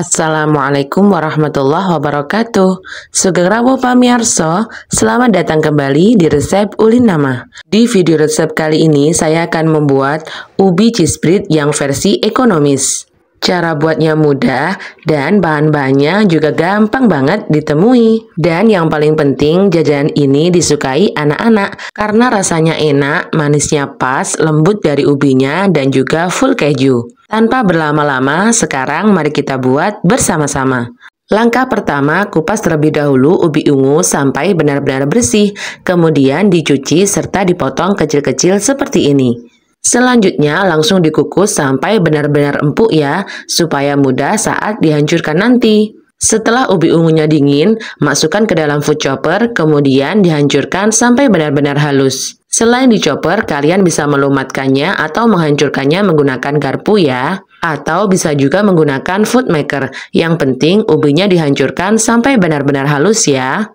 Assalamualaikum warahmatullahi wabarakatuh Sugeng Rabu Pamiarso Selamat datang kembali di resep Ulin Nama Di video resep kali ini saya akan membuat ubi cheese cisprit yang versi ekonomis Cara buatnya mudah dan bahan-bahannya juga gampang banget ditemui Dan yang paling penting jajanan ini disukai anak-anak Karena rasanya enak, manisnya pas, lembut dari ubinya dan juga full keju tanpa berlama-lama, sekarang mari kita buat bersama-sama. Langkah pertama, kupas terlebih dahulu ubi ungu sampai benar-benar bersih, kemudian dicuci serta dipotong kecil-kecil seperti ini. Selanjutnya, langsung dikukus sampai benar-benar empuk ya, supaya mudah saat dihancurkan nanti. Setelah ubi ungunya dingin, masukkan ke dalam food chopper, kemudian dihancurkan sampai benar-benar halus. Selain dicoper, kalian bisa melumatkannya atau menghancurkannya menggunakan garpu ya. Atau bisa juga menggunakan food maker. Yang penting ubinya dihancurkan sampai benar-benar halus ya.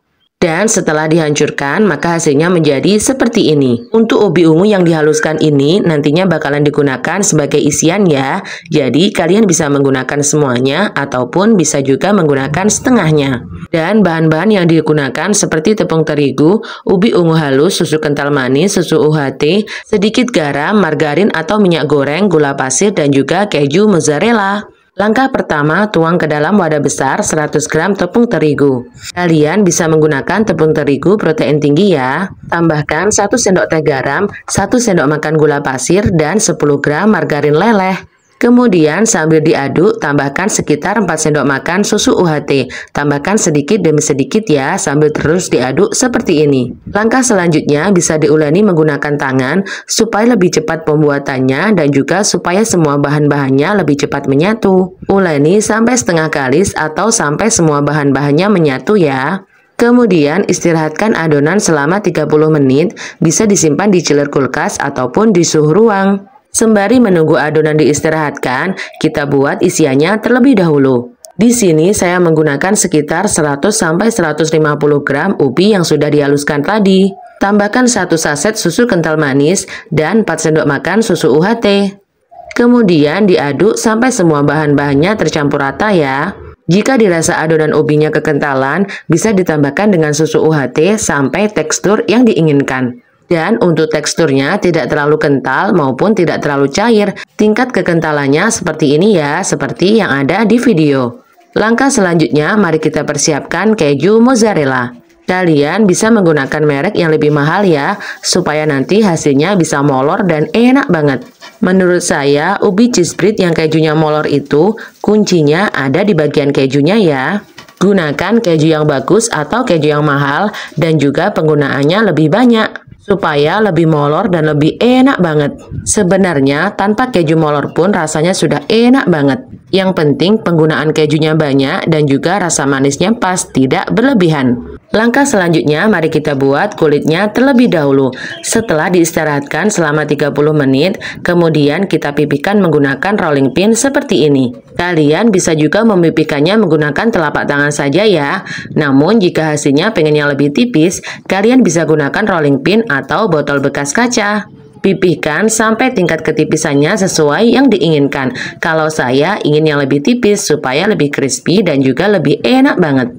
Dan setelah dihancurkan, maka hasilnya menjadi seperti ini. Untuk ubi ungu yang dihaluskan ini nantinya bakalan digunakan sebagai isian ya. Jadi kalian bisa menggunakan semuanya ataupun bisa juga menggunakan setengahnya. Dan bahan-bahan yang digunakan seperti tepung terigu, ubi ungu halus, susu kental manis, susu UHT, sedikit garam, margarin atau minyak goreng, gula pasir, dan juga keju mozzarella. Langkah pertama, tuang ke dalam wadah besar 100 gram tepung terigu. Kalian bisa menggunakan tepung terigu protein tinggi ya. Tambahkan 1 sendok teh garam, 1 sendok makan gula pasir, dan 10 gram margarin leleh. Kemudian sambil diaduk, tambahkan sekitar 4 sendok makan susu UHT. Tambahkan sedikit demi sedikit ya, sambil terus diaduk seperti ini. Langkah selanjutnya bisa diulangi menggunakan tangan supaya lebih cepat pembuatannya dan juga supaya semua bahan-bahannya lebih cepat menyatu. Uleni sampai setengah kalis atau sampai semua bahan-bahannya menyatu ya. Kemudian istirahatkan adonan selama 30 menit, bisa disimpan di chiller kulkas ataupun di suhu ruang. Sembari menunggu adonan diistirahatkan, kita buat isiannya terlebih dahulu. Di sini saya menggunakan sekitar 100-150 gram ubi yang sudah dihaluskan tadi. Tambahkan 1 saset susu kental manis dan 4 sendok makan susu UHT. Kemudian diaduk sampai semua bahan-bahannya tercampur rata ya. Jika dirasa adonan ubinya kekentalan, bisa ditambahkan dengan susu UHT sampai tekstur yang diinginkan. Dan untuk teksturnya tidak terlalu kental maupun tidak terlalu cair. Tingkat kekentalannya seperti ini ya, seperti yang ada di video. Langkah selanjutnya, mari kita persiapkan keju mozzarella. Kalian bisa menggunakan merek yang lebih mahal ya, supaya nanti hasilnya bisa molor dan enak banget. Menurut saya, ubi cheese bread yang kejunya molor itu, kuncinya ada di bagian kejunya ya. Gunakan keju yang bagus atau keju yang mahal dan juga penggunaannya lebih banyak supaya lebih molor dan lebih enak banget. Sebenarnya tanpa keju molor pun rasanya sudah enak banget. Yang penting penggunaan kejunya banyak dan juga rasa manisnya pas tidak berlebihan. Langkah selanjutnya, mari kita buat kulitnya terlebih dahulu. Setelah diistirahatkan selama 30 menit, kemudian kita pipihkan menggunakan rolling pin seperti ini. Kalian bisa juga memipihkannya menggunakan telapak tangan saja ya. Namun, jika hasilnya pengennya lebih tipis, kalian bisa gunakan rolling pin atau botol bekas kaca pipihkan sampai tingkat ketipisannya sesuai yang diinginkan. Kalau saya ingin yang lebih tipis supaya lebih crispy dan juga lebih enak banget.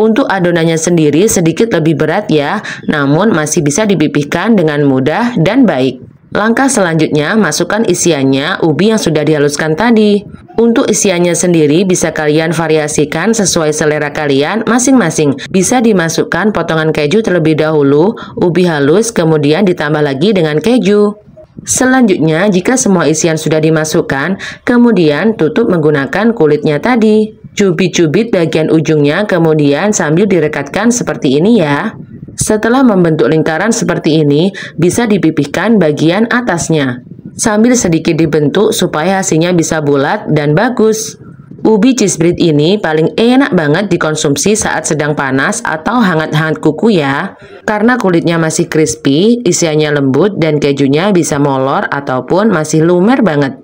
Untuk adonannya sendiri sedikit lebih berat ya, namun masih bisa dipipihkan dengan mudah dan baik. Langkah selanjutnya, masukkan isiannya ubi yang sudah dihaluskan tadi. Untuk isiannya sendiri bisa kalian variasikan sesuai selera kalian masing-masing. Bisa dimasukkan potongan keju terlebih dahulu, ubi halus kemudian ditambah lagi dengan keju. Selanjutnya, jika semua isian sudah dimasukkan, kemudian tutup menggunakan kulitnya tadi. Cubit-cubit bagian ujungnya kemudian sambil direkatkan seperti ini ya. Setelah membentuk lingkaran seperti ini, bisa dipipihkan bagian atasnya. Sambil sedikit dibentuk supaya hasilnya bisa bulat dan bagus. Ubi cheese bread ini paling enak banget dikonsumsi saat sedang panas atau hangat-hangat kuku ya. Karena kulitnya masih crispy, isiannya lembut, dan kejunya bisa molor ataupun masih lumer banget.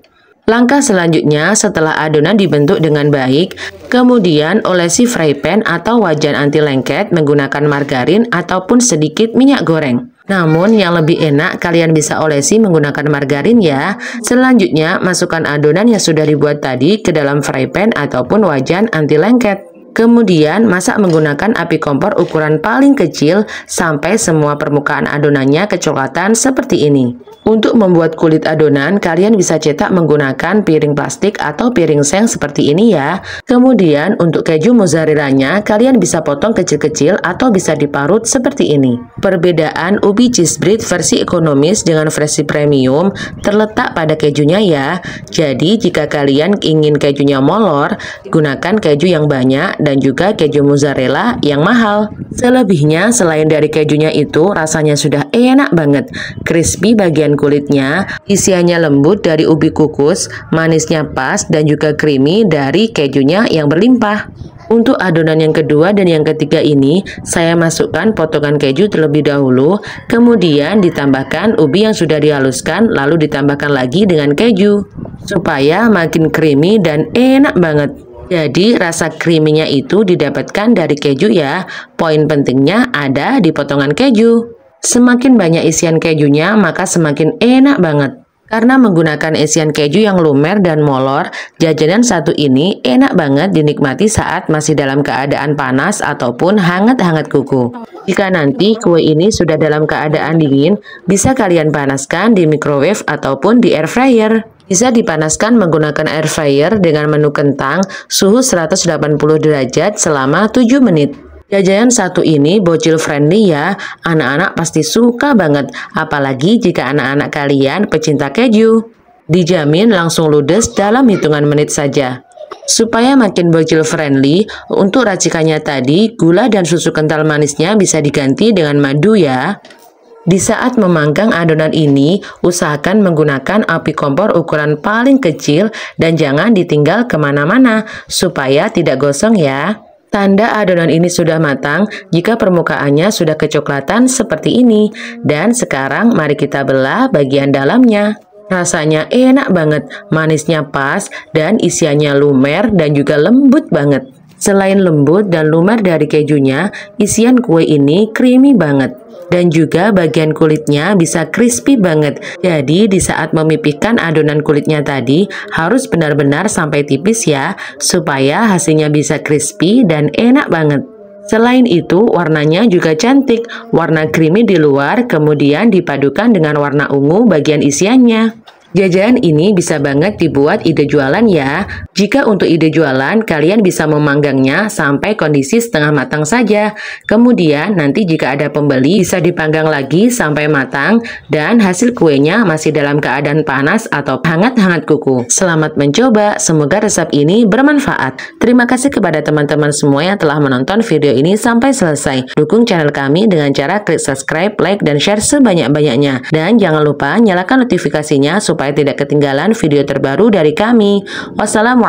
Langkah selanjutnya setelah adonan dibentuk dengan baik, kemudian olesi fry pan atau wajan anti lengket menggunakan margarin ataupun sedikit minyak goreng. Namun yang lebih enak kalian bisa olesi menggunakan margarin ya. Selanjutnya masukkan adonan yang sudah dibuat tadi ke dalam fry pan ataupun wajan anti lengket. Kemudian masak menggunakan api kompor ukuran paling kecil sampai semua permukaan adonannya kecoklatan seperti ini. Untuk membuat kulit adonan, kalian bisa cetak menggunakan piring plastik atau piring seng seperti ini ya. Kemudian untuk keju mozzarella-nya, kalian bisa potong kecil-kecil atau bisa diparut seperti ini. Perbedaan ubi cheese bread versi ekonomis dengan versi premium terletak pada kejunya ya. Jadi jika kalian ingin kejunya molor, gunakan keju yang banyak dan juga keju mozzarella yang mahal. Selebihnya, selain dari kejunya itu, rasanya sudah enak banget. Crispy bagian kulitnya. Isiannya lembut dari ubi kukus, manisnya pas dan juga creamy dari kejunya yang berlimpah. Untuk adonan yang kedua dan yang ketiga ini, saya masukkan potongan keju terlebih dahulu, kemudian ditambahkan ubi yang sudah dihaluskan, lalu ditambahkan lagi dengan keju, supaya makin creamy dan enak banget. Jadi rasa creaminya itu didapatkan dari keju ya, poin pentingnya ada di potongan keju. Semakin banyak isian kejunya, maka semakin enak banget. Karena menggunakan isian keju yang lumer dan molor, jajanan satu ini enak banget dinikmati saat masih dalam keadaan panas ataupun hangat-hangat kuku. Jika nanti kue ini sudah dalam keadaan dingin, bisa kalian panaskan di microwave ataupun di air fryer. Bisa dipanaskan menggunakan air fryer dengan menu kentang suhu 180 derajat selama 7 menit. Jajanan satu ini bocil friendly ya, anak-anak pasti suka banget, apalagi jika anak-anak kalian pecinta keju. Dijamin langsung ludes dalam hitungan menit saja. Supaya makin bocil friendly, untuk racikannya tadi, gula dan susu kental manisnya bisa diganti dengan madu ya. Di saat memanggang adonan ini, usahakan menggunakan api kompor ukuran paling kecil dan jangan ditinggal kemana-mana supaya tidak gosong ya. Tanda adonan ini sudah matang jika permukaannya sudah kecoklatan seperti ini. Dan sekarang mari kita belah bagian dalamnya. Rasanya enak banget, manisnya pas dan isiannya lumer dan juga lembut banget. Selain lembut dan lumer dari kejunya, isian kue ini creamy banget dan juga bagian kulitnya bisa crispy banget. Jadi di saat memipihkan adonan kulitnya tadi harus benar-benar sampai tipis ya supaya hasilnya bisa crispy dan enak banget. Selain itu, warnanya juga cantik, warna creamy di luar kemudian dipadukan dengan warna ungu bagian isiannya. Jajanan ini bisa banget dibuat ide jualan ya, jika untuk ide jualan, kalian bisa memanggangnya sampai kondisi setengah matang saja. Kemudian, nanti jika ada pembeli, bisa dipanggang lagi sampai matang dan hasil kuenya masih dalam keadaan panas atau hangat-hangat kuku. Selamat mencoba, semoga resep ini bermanfaat. Terima kasih kepada teman-teman semua yang telah menonton video ini sampai selesai. Dukung channel kami dengan cara klik subscribe, like, dan share sebanyak-banyaknya. Dan jangan lupa nyalakan notifikasinya supaya tidak ketinggalan video terbaru dari kami. Wassalamualaikum